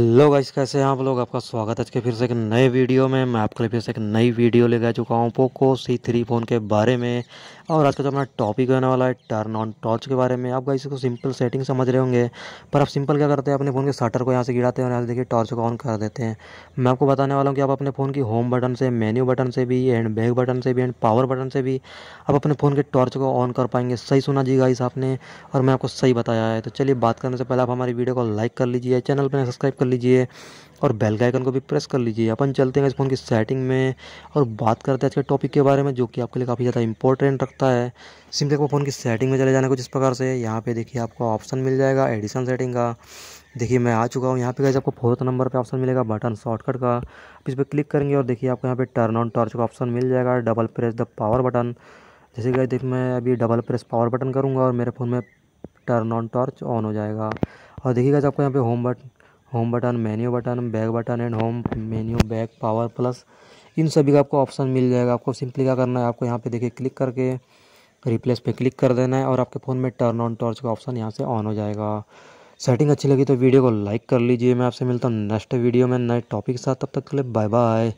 hello guys कैसे हैं आप लोग आपका स्वागत है आज के फिर से एक नए वीडियो में मैं आपके लिए फिर से एक नई वीडियो लेकर चुका हूँ पोको सी थ्री फ़ोन के बारे में और आज का जो हमारा टॉपिक होने वाला है टर्न ऑन टॉर्च के बारे में आप गाइस इसको सिंपल सेटिंग समझ रहे होंगे पर आप सिंपल क्या करते हैं अपने फ़ोन के शटर को यहाँ से गिराते हैं और यहाँ से देखिए टॉर्च को ऑन कर देते हैं मैं आपको बताने वाला हूँ कि आप अपने फ़ोन की होम बटन से मेन्यू बटन से भी एंड बैक बटन से भी एंड पावर बटन से भी आप अपने फ़ोन के टॉर्च को ऑन कर पाएंगे सही सुना जी गाइस आपने और मैं आपको सही बताया है तो चलिए बात करने से पहले आप हमारी वीडियो को लाइक कर लीजिए चैनल पर सब्सक्राइब कर लीजिए और बेल का आइकन को भी प्रेस कर लीजिए अपन चलते हैं इस फ़ोन की सेटिंग में और बात करते हैं आज के टॉपिक के बारे में जो कि आपके लिए काफ़ी ज़्यादा इंपॉर्टेंट रखता है सिंपली आपको फ़ोन की सेटिंग में चले जाना कुछ इस प्रकार से यहाँ पे देखिए आपको ऑप्शन मिल जाएगा एडिशन सेटिंग का देखिए मैं आ चुका हूँ यहाँ पे गैस आपको फोर्थ नंबर पे ऑप्शन मिलेगा बटन शॉर्टकट का आप इस पर क्लिक करेंगे और देखिए आपको यहाँ पे टर्न ऑन टॉर्च का ऑप्शन मिल जाएगा double press the power button जैसे कि देखिए मैं अभी डबल प्रेस पावर बटन करूँगा और मेरे फ़ोन में टर्न ऑन टॉर्च ऑन हो जाएगा और देखिएगा आपको यहाँ पे home button home button menu button back button and home menu back power plus इन सभी का आपको ऑप्शन मिल जाएगा आपको सिंपली क्या करना है आपको यहाँ पे देखिए क्लिक करके रिप्लेस पे क्लिक कर देना है और आपके फ़ोन में टर्न ऑन टॉर्च का ऑप्शन यहाँ से ऑन हो जाएगा सेटिंग अच्छी लगी तो वीडियो को लाइक कर लीजिए मैं आपसे मिलता हूँ नेक्स्ट वीडियो में नए टॉपिक के साथ तब तक के लिए बाय बाय